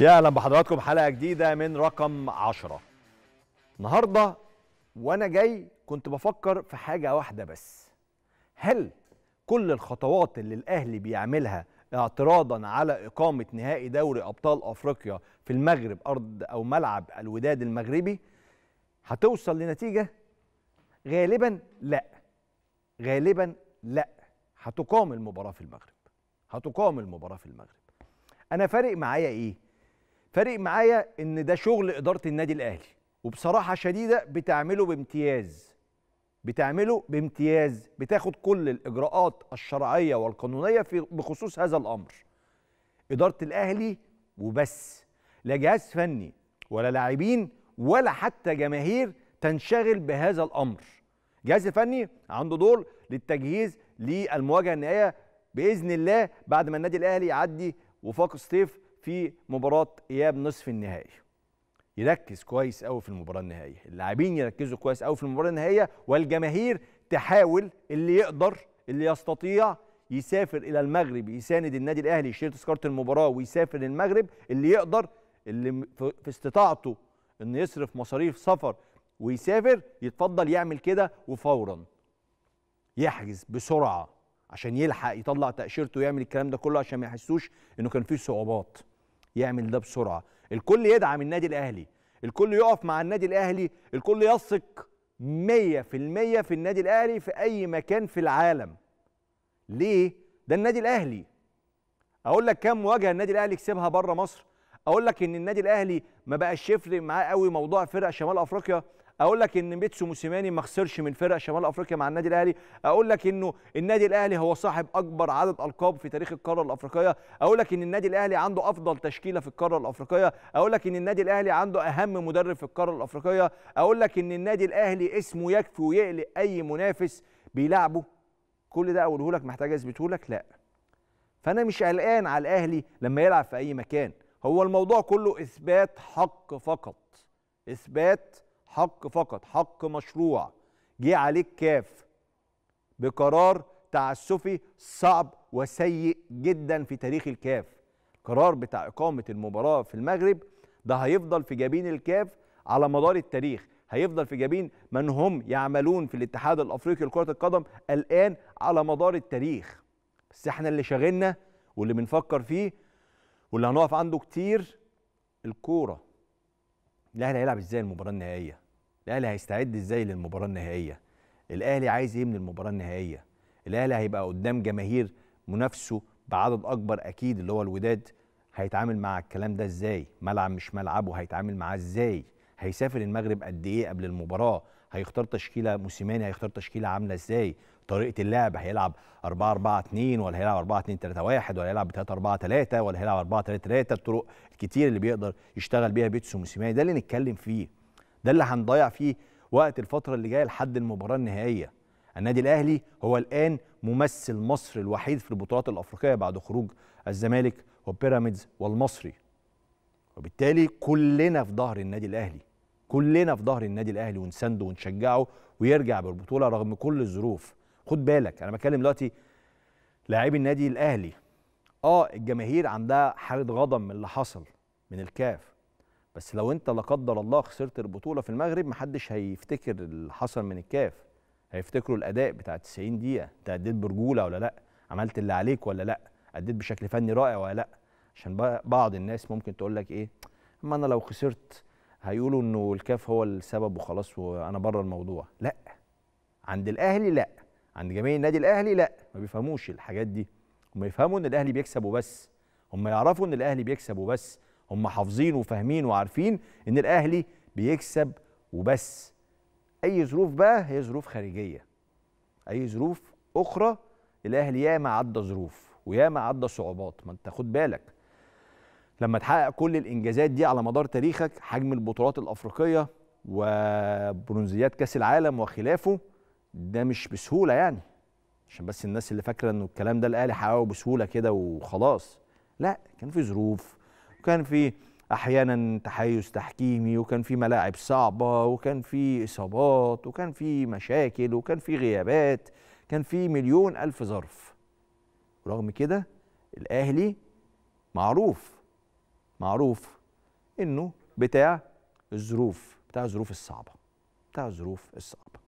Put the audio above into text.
يا اهلا بحضراتكم حلقه جديده من رقم 10 النهارده وانا جاي كنت بفكر في حاجه واحده بس هل كل الخطوات اللي الاهلي بيعملها اعتراضا على اقامه نهائي دوري ابطال افريقيا في المغرب ارض او ملعب الوداد المغربي هتوصل لنتيجه غالبا لا غالبا لا هتقام المباراه في المغرب هتقام المباراه في المغرب انا فارق معايا ايه فارق معايا ان ده شغل اداره النادي الاهلي وبصراحه شديده بتعمله بامتياز بتعمله بامتياز بتاخد كل الاجراءات الشرعيه والقانونيه في بخصوص هذا الامر اداره الاهلي وبس لا جهاز فني ولا لاعبين ولا حتى جماهير تنشغل بهذا الامر الجهاز الفني عنده دور للتجهيز للمواجهه النهائيه باذن الله بعد ما النادي الاهلي يعدي وفاق الصيف في مباراه اياب نصف النهائي يركز كويس قوي في المباراه النهائيه اللاعبين يركزوا كويس قوي في المباراه النهائيه والجماهير تحاول اللي يقدر اللي يستطيع يسافر الى المغرب يساند النادي الاهلي يشتري تذكره المباراه ويسافر للمغرب اللي يقدر اللي في استطاعته انه يصرف مصاريف سفر ويسافر يتفضل يعمل كده وفورا يحجز بسرعه عشان يلحق يطلع تاشيرته ويعمل الكلام ده كله عشان ما يحسوش انه كان فيه صعوبات يعمل ده بسرعه الكل يدعم النادي الاهلي الكل يقف مع النادي الاهلي الكل يثق 100% في, في النادي الاهلي في اي مكان في العالم ليه ده النادي الاهلي اقول لك كم مواجهه النادي الاهلي كسبها بره مصر اقول لك ان النادي الاهلي ما بقاش يفرق معاه قوي موضوع فرق شمال افريقيا اقول لك ان بيتسو موسيماني ما خسرش من فرق شمال افريقيا مع النادي الاهلي اقول لك انه النادي الاهلي هو صاحب اكبر عدد القاب في تاريخ القاره الافريقيه اقول لك ان النادي الاهلي عنده افضل تشكيله في القاره الافريقيه اقول لك ان النادي الاهلي عنده اهم مدرب في القاره الافريقيه اقول لك ان النادي الاهلي اسمه يكفي ويقلق اي منافس بيلعبه كل ده اقوله لك محتاج اثبته لك لا فانا مش قلقان على الاهلي لما يلعب في اي مكان هو الموضوع كله اثبات حق فقط اثبات حق فقط حق مشروع جه عليك كاف بقرار تعسفي صعب وسيء جدا في تاريخ الكاف قرار بتاع إقامة المباراة في المغرب ده هيفضل في جبين الكاف على مدار التاريخ هيفضل في جبين من هم يعملون في الاتحاد الافريقي لكره القدم الان على مدار التاريخ بس احنا اللي شاغلنا واللي بنفكر فيه واللي هنقف عنده كتير الكوره الاهلي هيلعب ازاي المباراه النهائيه الاهلي هيستعد ازاي للمباراه النهائيه الاهلي عايز ايه من المباراه النهائيه الاهلي هيبقى قدام جماهير منافسه بعدد اكبر اكيد اللي هو الوداد هيتعامل مع الكلام ده ازاي ملعب مش ملعبه هيتعامل معاه ازاي هيسافر المغرب قد ايه قبل المباراه هيختار تشكيله موسيماني هيختار تشكيله عامله ازاي طريقه اللعب هيلعب 4 4 2 ولا هيلعب 4 2 3 1 ولا هيلعب 3 4 3 ولا هيلعب 4 3 3 الطرق الكتير اللي بيقدر يشتغل بيها بيتسو موسيماني ده اللي نتكلم فيه ده اللي هنضيع فيه وقت الفترة اللي جاية لحد المباراة النهائية النادي الأهلي هو الآن ممثل مصر الوحيد في البطولات الأفريقية بعد خروج الزمالك وبيراميدز والمصري وبالتالي كلنا في ظهر النادي الأهلي كلنا في ظهر النادي الأهلي ونسنده ونشجعه ويرجع بالبطولة رغم كل الظروف خد بالك أنا بتكلم دلوقتي لاعبي النادي الأهلي اه الجماهير عندها حاله غضب من اللي حصل من الكاف بس لو انت لا قدر الله خسرت البطوله في المغرب محدش هيفتكر اللي حصل من الكاف هيفتكروا الاداء بتاع 90 دقيقه انت اديت برجوله ولا لا عملت اللي عليك ولا لا اديت بشكل فني رائع ولا لا عشان بعض الناس ممكن تقول لك ايه اما انا لو خسرت هيقولوا انه الكاف هو السبب وخلاص وانا بره الموضوع لا عند الاهلي لا عند جماهير النادي الاهلي لا ما بيفهموش الحاجات دي هم يفهموا ان الاهلي بيكسب وبس هم يعرفوا ان الاهلي بيكسب وبس هم حافظين وفاهمين وعارفين ان الاهلي بيكسب وبس اي ظروف بقى هي ظروف خارجيه اي ظروف اخرى الاهلي ياما عدى ظروف وياما عدى صعوبات ما انت خد بالك لما تحقق كل الانجازات دي على مدار تاريخك حجم البطولات الافريقيه وبرونزيات كاس العالم وخلافه ده مش بسهوله يعني عشان بس الناس اللي فاكره انه الكلام ده الاهلي حققه بسهوله كده وخلاص لا كان في ظروف وكان في احيانا تحيز تحكيمي وكان في ملاعب صعبه وكان في اصابات وكان في مشاكل وكان في غيابات كان في مليون الف ظرف ورغم كده الاهلي معروف معروف انه بتاع الظروف بتاع الظروف الصعبه بتاع الظروف الصعبه